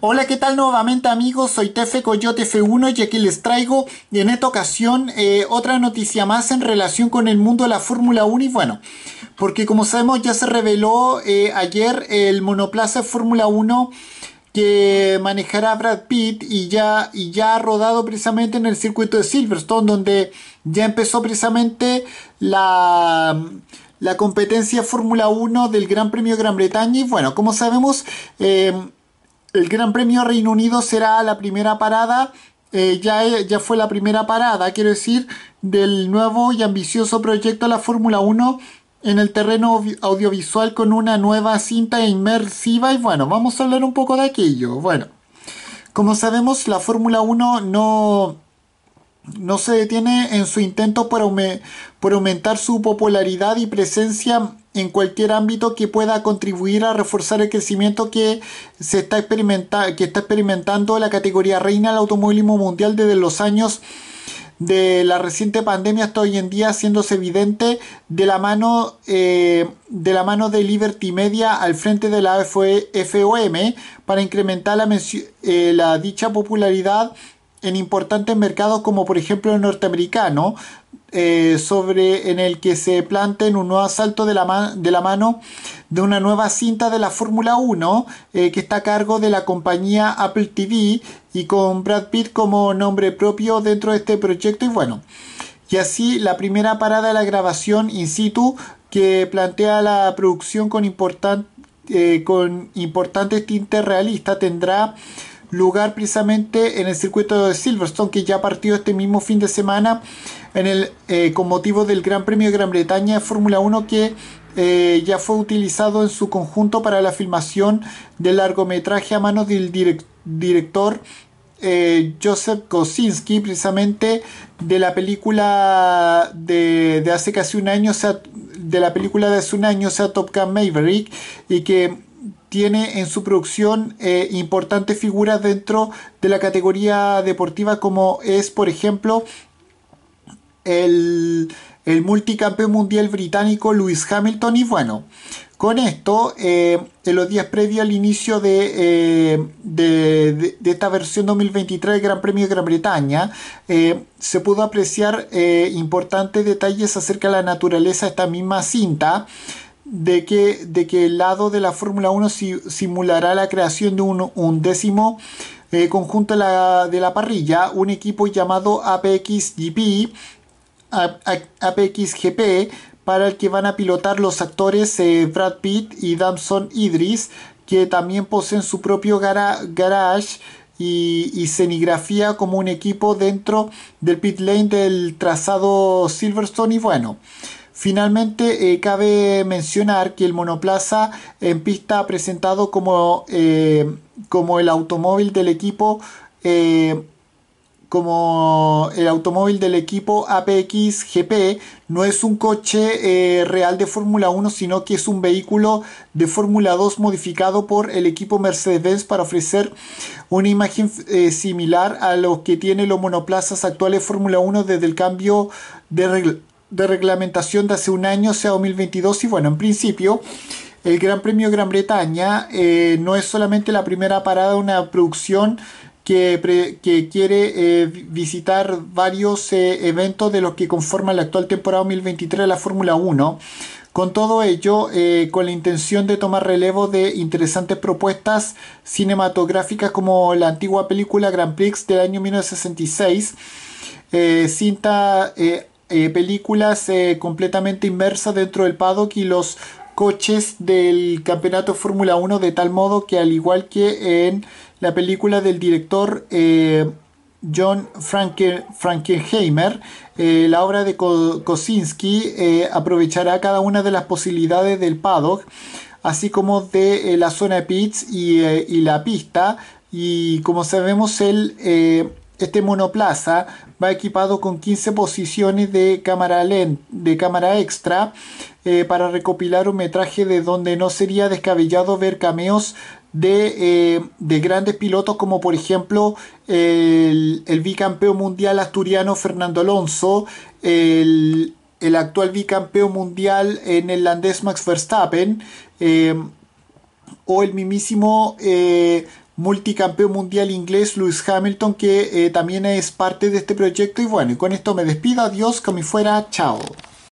Hola, ¿qué tal nuevamente amigos? Soy Tefe Coyote F1 y aquí les traigo en esta ocasión eh, otra noticia más en relación con el mundo de la Fórmula 1 y bueno, porque como sabemos ya se reveló eh, ayer el monoplaza Fórmula 1 que manejará Brad Pitt y ya, y ya ha rodado precisamente en el circuito de Silverstone, donde ya empezó precisamente la, la competencia Fórmula 1 del Gran Premio de Gran Bretaña. Y bueno, como sabemos, eh, el Gran Premio Reino Unido será la primera parada, eh, ya, ya fue la primera parada, quiero decir, del nuevo y ambicioso proyecto de la Fórmula 1 en el terreno audiovisual con una nueva cinta inmersiva y bueno, vamos a hablar un poco de aquello. Bueno, como sabemos, la Fórmula 1 no, no se detiene en su intento por, por aumentar su popularidad y presencia en cualquier ámbito que pueda contribuir a reforzar el crecimiento que se está, que está experimentando la categoría reina del automovilismo mundial desde los años de la reciente pandemia hasta hoy en día haciéndose evidente de la mano eh, de la mano de Liberty Media al frente de la FOM para incrementar la eh, dicha popularidad en importantes mercados como por ejemplo el norteamericano, eh, sobre, en el que se plantea un nuevo asalto de la, de la mano de una nueva cinta de la Fórmula 1 eh, que está a cargo de la compañía Apple TV y con Brad Pitt como nombre propio dentro de este proyecto y bueno. Y así la primera parada de la grabación in situ que plantea la producción con, eh, con importantes tintes realistas tendrá lugar precisamente en el circuito de Silverstone que ya partió este mismo fin de semana en el, eh, con motivo del Gran Premio de Gran Bretaña Fórmula 1 que eh, ya fue utilizado en su conjunto para la filmación del largometraje a manos del director eh, Joseph Kosinski, precisamente de la película de, hace casi un año, de la película de hace un año, o sea, Top Gun Maverick, y que tiene en su producción eh, importantes figuras dentro de la categoría deportiva como es por ejemplo el, multicampeón mundial británico Lewis Hamilton y bueno con esto eh, en los días previos al inicio de, eh, de, de, esta versión 2023 del Gran Premio de Gran Bretaña se pudo apreciar importantes detalles acerca de la naturaleza de esta misma cinta de que, de que el lado de la Fórmula 1 simulará la creación de un décimo eh, conjunto de la, parrilla, un equipo llamado APXGP, GP para el que van a pilotar los actores eh, Brad Pitt y Damson Idris, que también poseen su propio gara garage y, y, escenografía como un equipo dentro del pit lane del trazado Silverstone y bueno. Finalmente, eh, cabe mencionar que el monoplaza en pista presentado como, eh, como el automóvil del equipo eh, como el automóvil del equipo APX GP no es un coche real de Fórmula 1, sino que es un vehículo de Fórmula 2 modificado por el equipo Mercedes-Benz para ofrecer una imagen similar a lo que tienen los monoplazas actuales Fórmula 1 desde el cambio de, regla de reglamentación de hace un año sea 2022 y bueno, en principio el Gran Premio Gran Bretaña eh, no es solamente la primera parada de una producción que, quiere eh, visitar varios eh, eventos de los que conforman la actual temporada 2023 de la Fórmula 1. Con todo ello, con la intención de tomar relevo de interesantes propuestas cinematográficas como la antigua película Grand Prix del año 1966, cinta eh, películas completamente inmersas dentro del paddock y los coches del campeonato Fórmula 1 de tal modo que al igual que en la película del director eh, John Frankenheimer, eh, la obra de Kosinski aprovechará cada una de las posibilidades del paddock, así como de la zona de pits y, y, la pista. Y como sabemos, el este monoplaza va equipado con 15 posiciones de cámara, de cámara extra eh, para recopilar un metraje de donde no sería descabellado ver cameos eh, de, grandes pilotos como por ejemplo el, el, bicampeón mundial asturiano Fernando Alonso, el, actual bicampeón mundial el en landés Max Verstappen eh, o el mismísimo multicampeón mundial inglés Lewis Hamilton, que eh, también es parte de este proyecto. Y bueno, y con esto me despido, adiós, como fuera, chao.